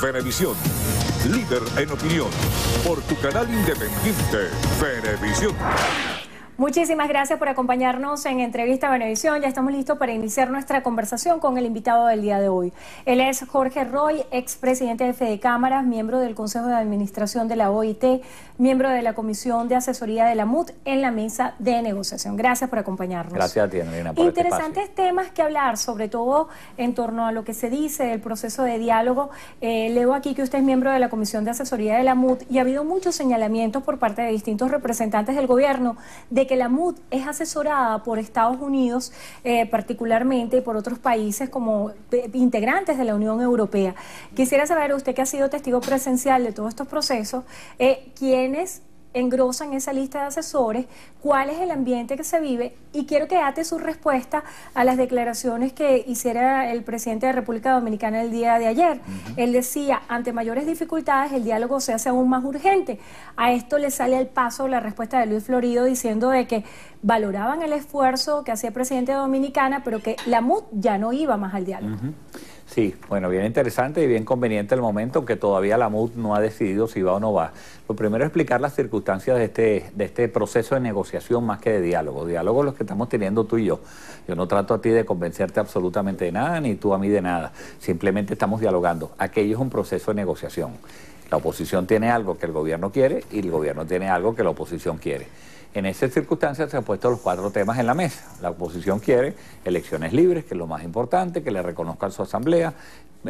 Revista líder en opinión, por tu canal independiente, Venevisión. Muchísimas gracias por acompañarnos en Entrevista Benevisión. Ya estamos listos para iniciar nuestra conversación con el invitado del día de hoy. Él es Jorge Roy, ex expresidente de Fede Cámaras, miembro del Consejo de Administración de la OIT, miembro de la Comisión de Asesoría de la MUT en la mesa de negociación. Gracias por acompañarnos. Gracias a ti, este Interesantes temas que hablar, sobre todo en torno a lo que se dice del proceso de diálogo. Eh, leo aquí que usted es miembro de la Comisión de Asesoría de la MUT y ha habido muchos señalamientos por parte de distintos representantes del gobierno de de que la MUD es asesorada por Estados Unidos eh, particularmente y por otros países como eh, integrantes de la Unión Europea. Quisiera saber, usted que ha sido testigo presencial de todos estos procesos, eh, ¿quiénes engrosan esa lista de asesores, cuál es el ambiente que se vive y quiero que ate su respuesta a las declaraciones que hiciera el presidente de República Dominicana el día de ayer. Él decía, ante mayores dificultades el diálogo se hace aún más urgente. A esto le sale al paso la respuesta de Luis Florido diciendo de que valoraban el esfuerzo que hacía el presidente Dominicana, pero que la MUD ya no iba más al diálogo. Sí, bueno, bien interesante y bien conveniente el momento, que todavía la MUD no ha decidido si va o no va. Lo primero es explicar las circunstancias de este, de este proceso de negociación más que de diálogo. Diálogo los que estamos teniendo tú y yo. Yo no trato a ti de convencerte absolutamente de nada, ni tú a mí de nada. Simplemente estamos dialogando. Aquello es un proceso de negociación. La oposición tiene algo que el gobierno quiere y el gobierno tiene algo que la oposición quiere. En esas circunstancias se han puesto los cuatro temas en la mesa. La oposición quiere elecciones libres, que es lo más importante, que le reconozcan su asamblea,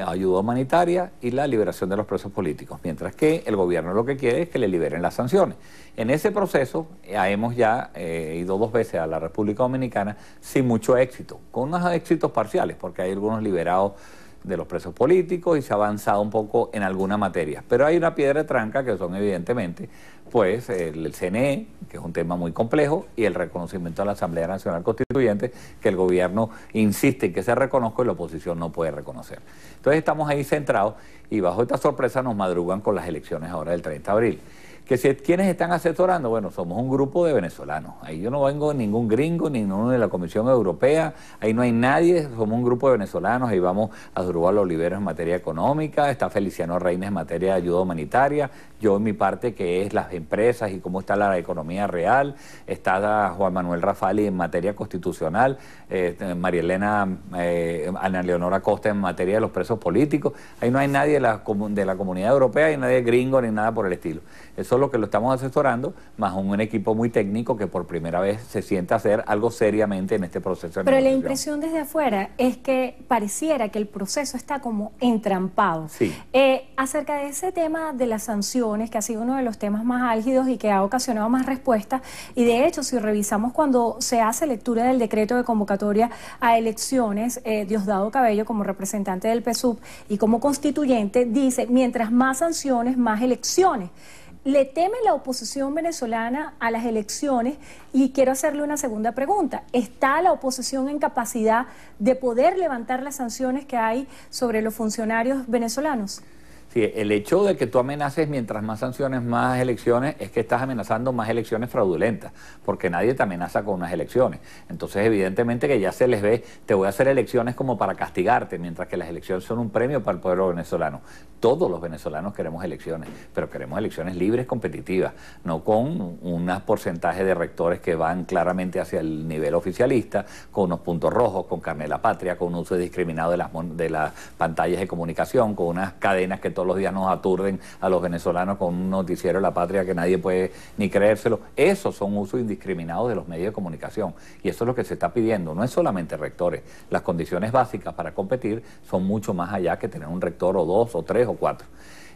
ayuda humanitaria y la liberación de los presos políticos, mientras que el gobierno lo que quiere es que le liberen las sanciones. En ese proceso eh, hemos ya eh, ido dos veces a la República Dominicana sin mucho éxito, con unos éxitos parciales, porque hay algunos liberados de los presos políticos y se ha avanzado un poco en alguna materia. Pero hay una piedra de tranca que son evidentemente pues el, CNE, que es un tema muy complejo, y el reconocimiento a la Asamblea Nacional Constituyente, que el gobierno insiste en que se reconozca y la oposición no puede reconocer. Entonces estamos ahí centrados y bajo esta sorpresa nos madrugan con las elecciones ahora del 30 de abril. Que si quienes están asesorando, bueno, somos un grupo de venezolanos. Ahí yo no vengo ningún gringo, ni ninguno de la Comisión Europea, ahí no hay nadie, somos un grupo de venezolanos, ahí vamos a Durval Oliveros en materia económica, está Feliciano Reines en materia de ayuda humanitaria, yo en mi parte que es las empresas y cómo está la economía real, está Juan Manuel Rafali en materia constitucional, este, María Elena, eh, Ana Leonora Costa en materia de los presos políticos, ahí no hay nadie de la, de la comunidad europea, y nadie gringo ni nada por el estilo. Eso lo que lo estamos asesorando, más un, un equipo muy técnico que por primera vez se sienta a hacer algo seriamente en este proceso. Pero la impresión desde afuera es que pareciera que el proceso está como entrampado. Eh, acerca de ese tema de las sanciones, que ha sido uno de los temas más álgidos y que ha ocasionado más respuestas, y de hecho, si revisamos cuando se hace lectura del decreto de convocatoria a elecciones, eh, Diosdado Cabello como representante del PSUV y como constituyente dice, mientras más sanciones, más elecciones le teme la oposición venezolana a las elecciones y quiero hacerle una segunda pregunta. ¿Está la oposición en capacidad de poder levantar las sanciones que hay sobre los funcionarios venezolanos? el hecho de que tú amenaces mientras más sanciones, más elecciones, es que estás amenazando más elecciones fraudulentas, porque nadie te amenaza con unas elecciones. Entonces, evidentemente que ya se les ve, te voy a hacer elecciones como para castigarte, mientras que las elecciones son un premio para el pueblo venezolano. Todos los venezolanos queremos elecciones, pero queremos elecciones libres, competitivas, no con un porcentaje de rectores que van claramente hacia el nivel oficialista, con unos puntos rojos, con carne de la patria, con un uso discriminado de las, de las pantallas de comunicación, con unas cadenas que todos los días nos aturden a los venezolanos con un noticiero de la patria que nadie puede ni creérselo. Esos son usos indiscriminados de los medios de comunicación y eso es lo que se está pidiendo, no es solamente rectores, las condiciones básicas para competir son mucho más allá que tener un rector o dos o tres o cuatro.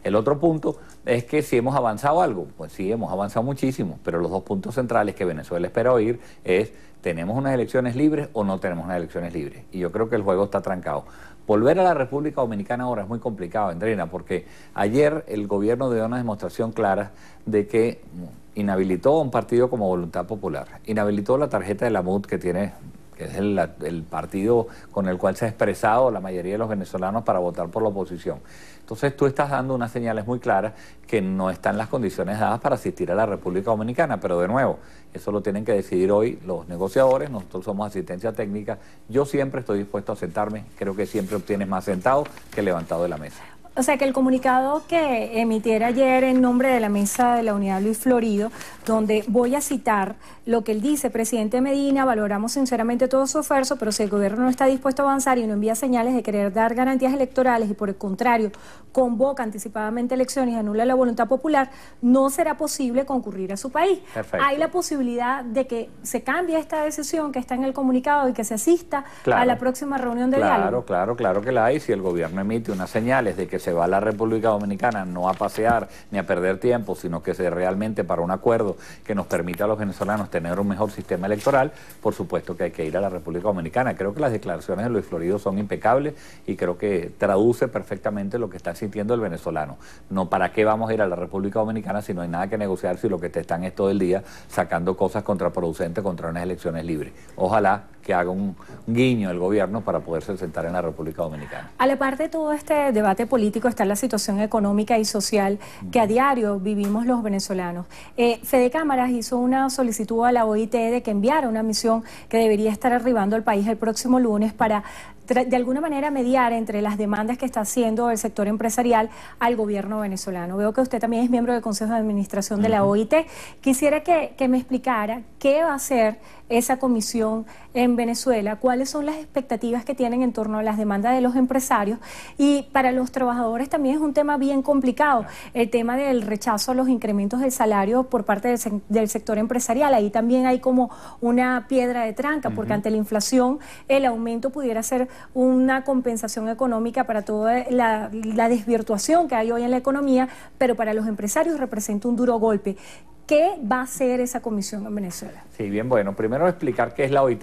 El otro punto es que si hemos avanzado algo, pues sí, hemos avanzado muchísimo, pero los dos puntos centrales que Venezuela espera oír es, ¿tenemos unas elecciones libres o no tenemos unas elecciones libres? Y yo creo que el juego está trancado. Volver a la República Dominicana ahora es muy complicado, Andrina, porque ayer el gobierno dio una demostración clara de que inhabilitó a un partido como Voluntad Popular, inhabilitó la tarjeta de la MUD que tiene que es el, partido con el cual se ha expresado la mayoría de los venezolanos para votar por la oposición. Entonces tú estás dando unas señales muy claras que no están las condiciones dadas para asistir a la República Dominicana, pero de nuevo, eso lo tienen que decidir hoy los negociadores, nosotros somos asistencia técnica, yo siempre estoy dispuesto a sentarme, creo que siempre obtienes más sentado que levantado de la mesa. O sea, que el comunicado que emitiera ayer en nombre de la mesa de la unidad Luis Florido, donde voy a citar lo que él dice, presidente Medina, valoramos sinceramente todo su esfuerzo, pero si el gobierno no está dispuesto a avanzar y no envía señales de querer dar garantías electorales y por el contrario convoca anticipadamente elecciones y anula la voluntad popular, no será posible concurrir a su país. Hay la posibilidad de que se cambie esta decisión que está en el comunicado y que se asista a la próxima reunión del claro, Claro, claro, claro que la hay. Si el gobierno emite unas señales de que se va a la República Dominicana no a pasear ni a perder tiempo, sino que se realmente para un acuerdo que nos permita a los venezolanos tener un mejor sistema electoral, por supuesto que hay que ir a la República Dominicana. Creo que las declaraciones de Luis Florido son impecables y creo que traduce perfectamente lo que está sintiendo el venezolano. No, ¿para qué vamos a ir a la República Dominicana si no hay nada que negociar, si lo que te están es todo el día sacando cosas contraproducentes contra unas elecciones libres? Ojalá que haga un guiño al gobierno para poderse sentar en la República Dominicana. A la par de todo este debate político está la situación económica y social que a diario vivimos los venezolanos. Eh, Fede Cámaras hizo una solicitud a la OIT de que enviara una misión que debería estar arribando al país el próximo lunes para de alguna manera mediar entre las demandas que está haciendo el sector empresarial al gobierno venezolano. Veo que usted también es miembro del Consejo de Administración de la OIT. Quisiera que, me explicara qué va a hacer esa comisión en Venezuela, cuáles son las expectativas que tienen en torno a las demandas de los empresarios y para los trabajadores también es un tema bien complicado, el tema del rechazo a los incrementos del salario por parte del, sector empresarial, ahí también hay como una piedra de tranca, porque ante la inflación el aumento pudiera ser una compensación económica para toda la, desvirtuación que hay hoy en la economía, pero para los empresarios representa un duro golpe. ¿Qué va a hacer esa comisión en Venezuela? Sí, bien, bueno, primero explicar qué es la OIT.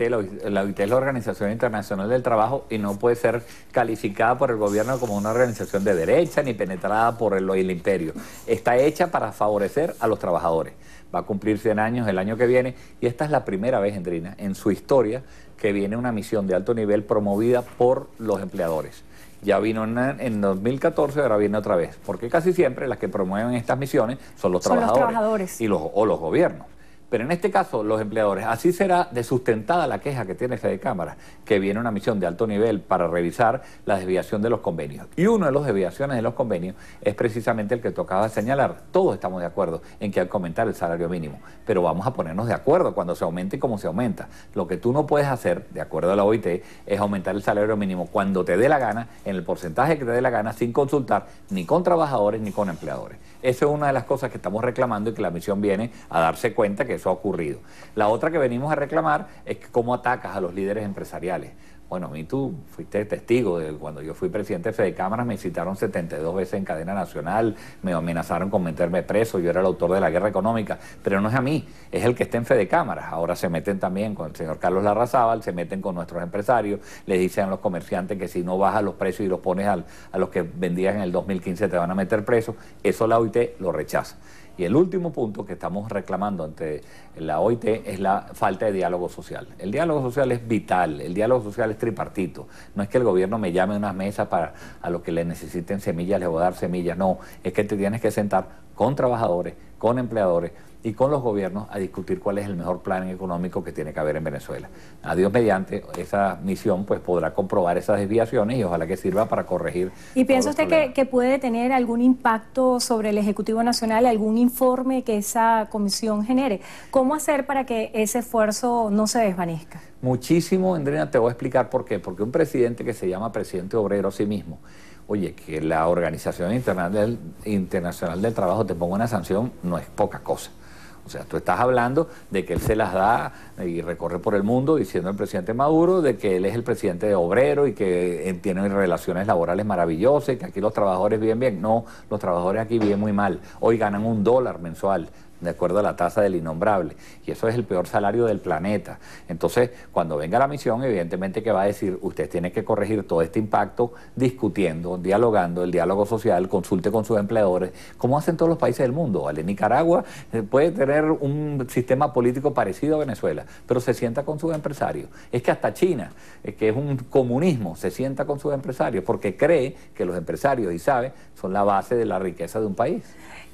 La OIT es la Organización Internacional del Trabajo y no puede ser calificada por el gobierno como una organización de derecha ni penetrada por el imperio. Está hecha para favorecer a los trabajadores va a cumplir 100 años el año que viene y esta es la primera vez, Endrina, en su historia que viene una misión de alto nivel promovida por los empleadores. Ya vino en 2014, ahora viene otra vez, porque casi siempre las que promueven estas misiones son los, los trabajadores, Y los, o los gobiernos. Pero en este caso, los empleadores, así será de sustentada la queja que tiene de Cámara, que viene una misión de alto nivel para revisar la desviación de los convenios. Y una de las desviaciones de los convenios es precisamente el que tocaba señalar. Todos estamos de acuerdo en que hay que aumentar el salario mínimo, pero vamos a ponernos de acuerdo cuando se aumente y cómo se aumenta. Lo que tú no puedes hacer, de acuerdo a la OIT, es aumentar el salario mínimo cuando te dé la gana, en el porcentaje que te dé la gana, sin consultar ni con trabajadores ni con empleadores. Esa es una de las cosas que estamos reclamando y que la misión viene a darse cuenta que ha ocurrido. La otra que venimos a reclamar es cómo atacas a los líderes empresariales. Bueno, a mí tú fuiste testigo de cuando yo fui presidente de Fede Cámaras, me citaron 72 veces en cadena nacional, me amenazaron con meterme preso, yo era el autor de la guerra económica, pero no es a mí, es el que está en Fede Cámaras. Ahora se meten también con el señor Carlos Larrazábal, se meten con nuestros empresarios, les dicen a los comerciantes que si no bajas los precios y los pones a los que vendían en el 2015 te van a meter preso. Eso la OIT lo rechaza. Y el último punto que estamos reclamando ante la OIT es la falta de diálogo social. El diálogo social es vital, el diálogo social es tripartito. No es que el gobierno me llame a una mesa para a los que le necesiten semillas, les voy a dar semillas. No, es que te tienes que sentar con trabajadores, con empleadores y con los gobiernos a discutir cuál es el mejor plan económico que tiene que haber en Venezuela. A mediante, esa misión pues podrá comprobar esas desviaciones y ojalá que sirva para corregir. ¿Y piensa usted que, puede tener algún impacto sobre el Ejecutivo Nacional, algún informe que esa comisión genere? ¿Cómo hacer para que ese esfuerzo no se desvanezca? Muchísimo, Andrena, te voy a explicar por qué. Porque un presidente que se llama presidente obrero a sí mismo, oye, que la Organización Internacional del, Trabajo te ponga una sanción no es poca cosa. O sea, tú estás hablando de que él se las da y recorre por el mundo diciendo al presidente Maduro de que él es el presidente de obrero y que eh, tiene relaciones laborales maravillosas y que aquí los trabajadores viven bien. No, los trabajadores aquí viven muy mal. Hoy ganan un dólar mensual de acuerdo a la tasa del innombrable, y eso es el peor salario del planeta. Entonces, cuando venga la misión, evidentemente que va a decir, usted tiene que corregir todo este impacto discutiendo, dialogando, el diálogo social, consulte con sus empleadores, como hacen todos los países del mundo. En Nicaragua eh, puede tener un sistema político parecido a Venezuela, pero se sienta con sus empresarios. Es que hasta China, que es un comunismo, se sienta con sus empresarios porque cree que los empresarios, y sabe, son la base de la riqueza de un país.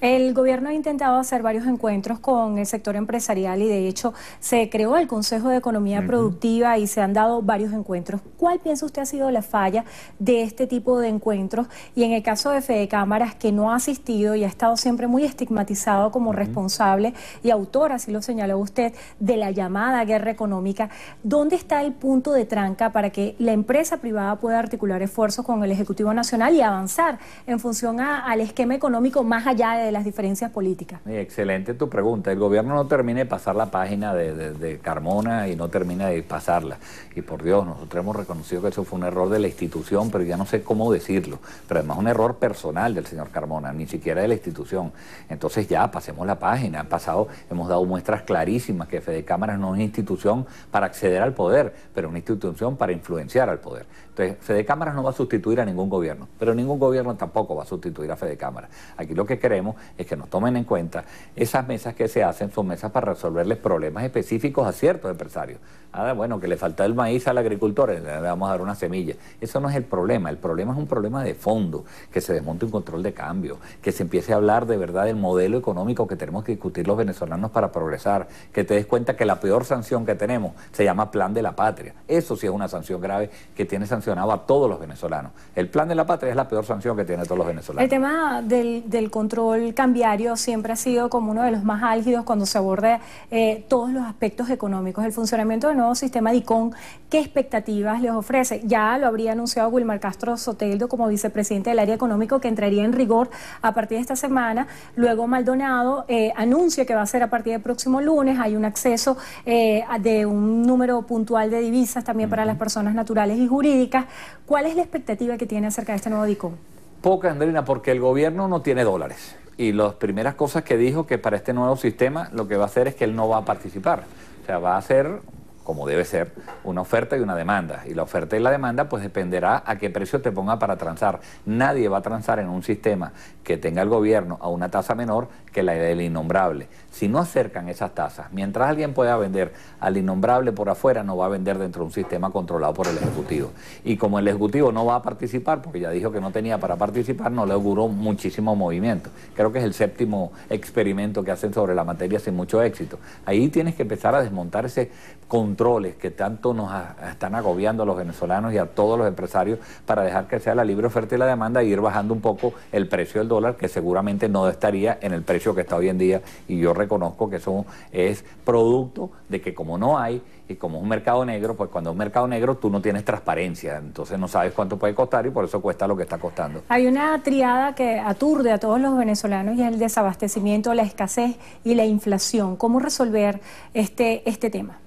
El gobierno ha intentado hacer varios encuentros encuentros con el sector empresarial y de hecho se creó el Consejo de Economía Productiva y se han dado varios encuentros. ¿Cuál piensa usted ha sido la falla de este tipo de encuentros? Y en el caso de Fede Cámaras, que no ha asistido y ha estado siempre muy estigmatizado como responsable y autor, así lo señaló usted, de la llamada guerra económica, ¿dónde está el punto de tranca para que la empresa privada pueda articular esfuerzos con el Ejecutivo Nacional y avanzar en función al esquema económico más allá de las diferencias políticas? Excelente tu pregunta, el gobierno no termina de pasar la página de, Carmona y no termina de pasarla. Y por Dios, nosotros hemos reconocido que eso fue un error de la institución, pero ya no sé cómo decirlo. Pero además un error personal del señor Carmona, ni siquiera de la institución. Entonces ya, pasemos la página. pasado, hemos dado muestras clarísimas que Fede Cámaras no es una institución para acceder al poder, pero una institución para influenciar al poder. Entonces, Fede Cámaras no va a sustituir a ningún gobierno, pero ningún gobierno tampoco va a sustituir a Fede Cámaras. Aquí lo que queremos es que nos tomen en cuenta esa mesas que se hacen son mesas para resolverles problemas específicos a ciertos empresarios. Ahora, bueno, que le falta el maíz al agricultor, eh, le vamos a dar una semilla. Eso no es el problema, el problema es un problema de fondo, que se desmonte un control de cambio, que se empiece a hablar de verdad del modelo económico que tenemos que discutir los venezolanos para progresar, que te des cuenta que la peor sanción que tenemos se llama plan de la patria. Eso sí es una sanción grave que tiene sancionado a todos los venezolanos. El plan de la patria es la peor sanción que tiene todos los venezolanos. El tema del, del control cambiario siempre ha sido como una de los más álgidos cuando se aborde eh, todos los aspectos económicos. El funcionamiento del nuevo sistema DICON, ¿qué expectativas les ofrece? Ya lo habría anunciado Wilmar Castro Soteldo como vicepresidente del área económico que entraría en rigor a partir de esta semana. Luego Maldonado eh, anuncia que va a ser a partir del próximo lunes. Hay un acceso eh, de un número puntual de divisas también para las personas naturales y jurídicas. ¿Cuál es la expectativa que tiene acerca de este nuevo DICON? poca, Andrina, porque el gobierno no tiene dólares. Y las primeras cosas que dijo que para este nuevo sistema lo que va a hacer es que él no va a participar. O sea, va a hacer como debe ser, una oferta y una demanda. Y la oferta y la demanda pues dependerá a qué precio te ponga para transar. Nadie va a transar en un sistema que tenga el gobierno a una tasa menor que la del innombrable. Si no acercan esas tasas, mientras alguien pueda vender al innombrable por afuera, no va a vender dentro de un sistema controlado por el Ejecutivo. Y como el Ejecutivo no va a participar, porque ya dijo que no tenía para participar, no le auguró muchísimo movimiento. Creo que es el séptimo experimento que hacen sobre la materia sin mucho éxito. Ahí tienes que empezar a desmontar ese control controles que tanto nos están agobiando a los venezolanos y a todos los empresarios para dejar que sea la libre oferta y la demanda y e ir bajando un poco el precio del dólar, que seguramente no estaría en el precio que está hoy en día. Y yo reconozco que eso es producto de que como no hay y como es un mercado negro, pues cuando es un mercado negro tú no tienes transparencia, entonces no sabes cuánto puede costar y por eso cuesta lo que está costando. Hay una triada que aturde a todos los venezolanos y es el desabastecimiento, la escasez y la inflación. ¿Cómo resolver este, este tema?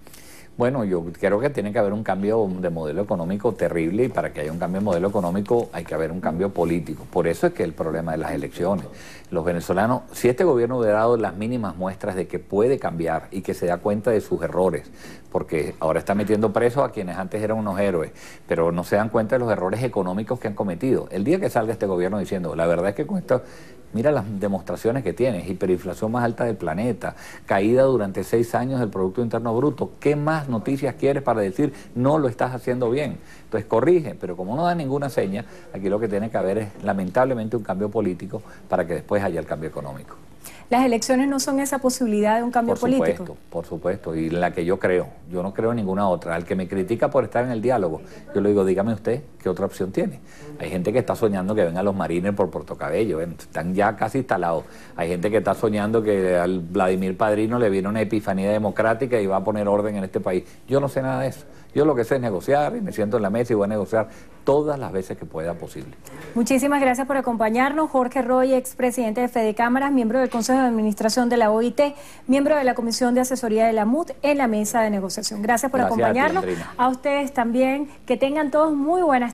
Bueno, yo creo que tiene que haber un cambio de modelo económico terrible y para que haya un cambio de modelo económico hay que haber un cambio político. Por eso es que el problema de las elecciones. Los venezolanos, si este gobierno hubiera dado las mínimas muestras de que puede cambiar y que se da cuenta de sus errores, porque ahora está metiendo preso a quienes antes eran unos héroes, pero no se dan cuenta de los errores económicos que han cometido. El día que salga este gobierno diciendo, la verdad es que con esto, mira las demostraciones que tienes, hiperinflación más alta del planeta, caída durante seis años del Producto Interno Bruto, ¿qué más noticias quieres para decir no lo estás haciendo bien? Entonces corrige, pero como no da ninguna seña, aquí lo que tiene que haber es lamentablemente un cambio político para que después haya el cambio económico. Las elecciones no son esa posibilidad de un cambio por supuesto, político. Por supuesto, y la que yo creo. Yo no creo en ninguna otra. Al que me critica por estar en el diálogo, yo le digo, dígame usted qué otra opción tiene. Hay gente que está soñando que vengan los marines por Puerto Cabello, están ya casi instalados. Hay gente que está soñando que al Vladimir Padrino le viene una epifanía democrática y va a poner orden en este país. Yo no sé nada de eso. Yo lo que sé es negociar y me siento en la mesa y voy a negociar todas las veces que pueda posible. Muchísimas gracias por acompañarnos. Jorge Roy, expresidente de Fede Cámaras, miembro del Consejo Administración de la OIT, miembro de la Comisión de Asesoría de la MUT en la mesa de negociación. Gracias por acompañarnos. A, a ustedes también. Que tengan todos muy buenas